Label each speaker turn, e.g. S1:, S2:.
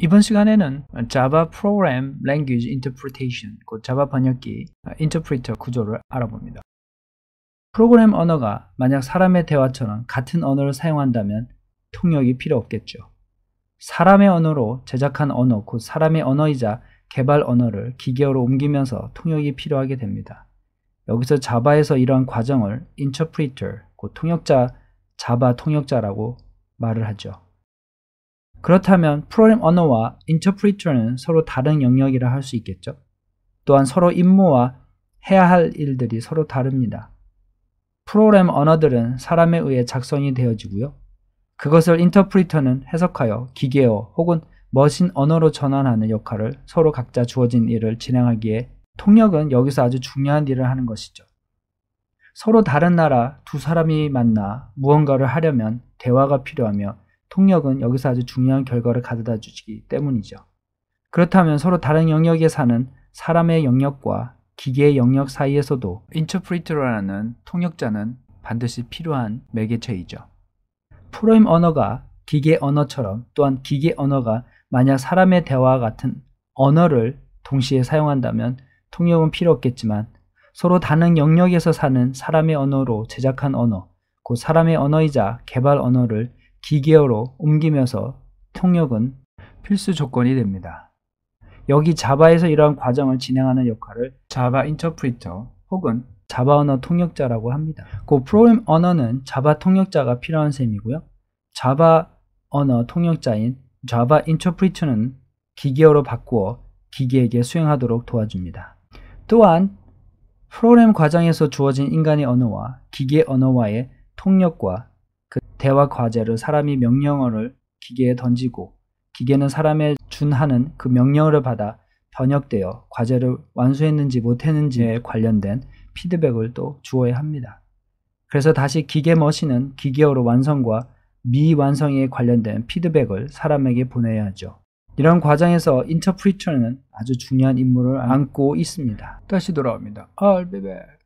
S1: 이번 시간에는 Java Program Language Interpretation, 곧 Java 번역기 아, Interpreter 구조를 알아봅니다. 프로그램 언어가 만약 사람의 대화처럼 같은 언어를 사용한다면 통역이 필요 없겠죠. 사람의 언어로 제작한 언어, 곧 사람의 언어이자 개발 언어를 기계어로 옮기면서 통역이 필요하게 됩니다. 여기서 자바에서 이러한 과정을 interpreter, 곧 통역자, 자바 통역자라고 말을 하죠. 그렇다면 프로그램 언어와 인터프리터는 서로 다른 영역이라 할 수 있겠죠. 또한 서로 임무와 해야 할 일들이 서로 다릅니다. 프로그램 언어들은 사람에 의해 작성이 되어지고요. 그것을 인터프리터는 해석하여 기계어 혹은 머신 언어로 전환하는 역할을 서로 각자 주어진 일을 진행하기에 통역은 여기서 아주 중요한 일을 하는 것이죠. 서로 다른 나라 두 사람이 만나 무언가를 하려면 대화가 필요하며 통역은 여기서 아주 중요한 결과를 가져다 주기 시 때문이죠. 그렇다면 서로 다른 영역에 사는 사람의 영역과 기계의 영역 사이에서도 인터프리터라는 통역자는 반드시 필요한 매개체이죠. 프로임 언어가 기계 언어처럼 또한 기계 언어가 만약 사람의 대화와 같은 언어를 동시에 사용한다면 통역은 필요 없겠지만 서로 다른 영역에서 사는 사람의 언어로 제작한 언어, 곧 사람의 언어이자 개발 언어를 기계어로 옮기면서 통역은 필수 조건이 됩니다. 여기 자바에서 이러한 과정을 진행하는 역할을 자바 인터프리터 혹은 자바 언어 통역자라고 합니다. 그 프로그램 언어는 자바 통역자가 필요한 셈이고요. 자바 언어 통역자인 자바 인터프리터는 기계어로 바꾸어 기계에게 수행하도록 도와줍니다. 또한 프로그램 과정에서 주어진 인간의 언어와 기계 언어와의 통역과 대화 과제를 사람이 명령어를 기계에 던지고 기계는 사람의 준하는 그 명령어를 받아 번역되어 과제를 완수했는지 못했는지에 음. 관련된 피드백을 또 주어야 합니다. 그래서 다시 기계 머신은 기계어로 완성과 미완성에 관련된 피드백을 사람에게 보내야 하죠. 이런 과정에서 인터프리처는 아주 중요한 임무를 안고 있습니다. 다시 돌아옵니다. 알베베.